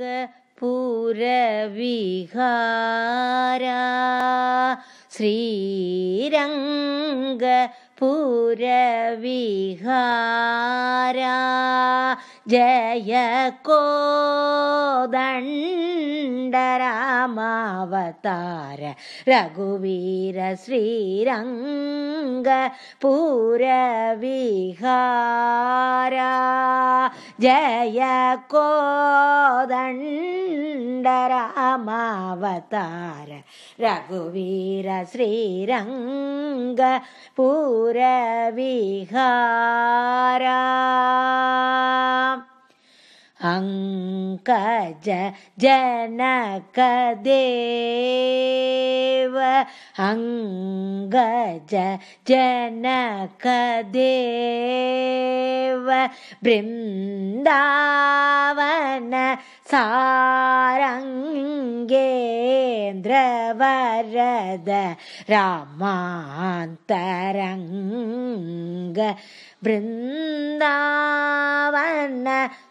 श्रीरङ्गपुरविहारा श्रीरङ्ग पुरविारा जय कोदण्डरामवतार रघुवीर श्रीरङ्गरविहारा जय कोदण् रामवतार रघुवीर श्रीरङ्ग रविहारा जनकदेव अङ्गज जनकदेव वृन्दावन सारङ्गे वरद रामान्तरङ्ग वृन्दावन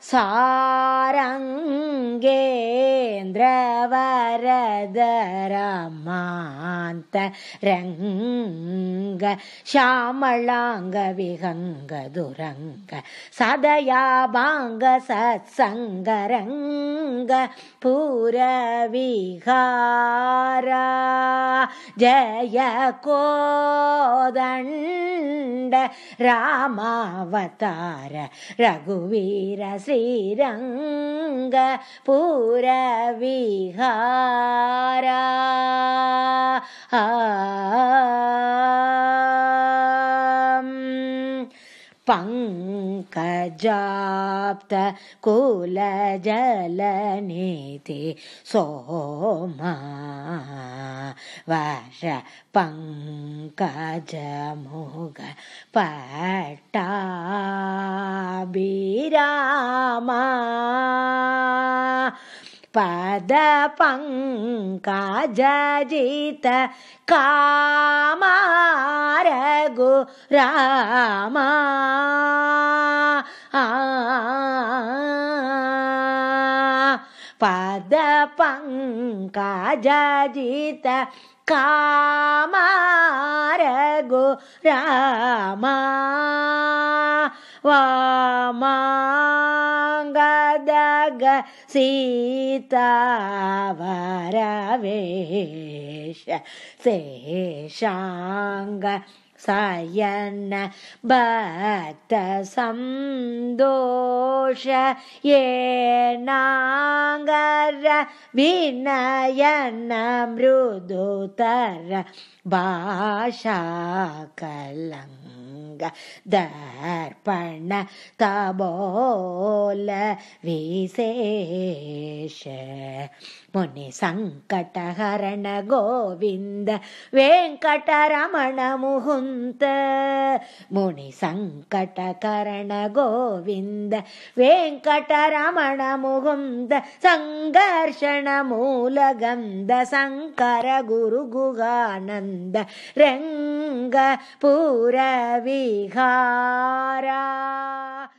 सारङ्गेन्द्रवरद रामान्तरङ्ग श्यामलाङ्गविहङ्गदुरङ्ग सदयाभाङ्ग सत्सङ्गरङ्ग पूरविहा ஜய கோதண்ட ராமாவதார ரகுவீர ஸ்ரீரங்க பூரவிஹாரா பங்க जप्त कुल जलनिति सोम वष पङ्कजमुग पटा पदपङ्का जजित रामा मार गो रामा वामा दग ग सीता वरवेश सेशाङ्गयन् बत सदोष ये नाङ्गर विनयन मृदुतर ദർപ്പണ തബോല വിശേഷ മുനി സങ്കടഹരണ ഗോവിന്ദ വെങ്കടരമണ മുഹുന്ത മുനി സങ്കടകരണ ഗോവിന്ദ വെങ്കടരമണ മുകുന്ദ സംഘർഷണ മൂലഗന്ധ സങ്കര ഗുരുഗുഹാനന്ദ രംഗ പൂരവീ विहारा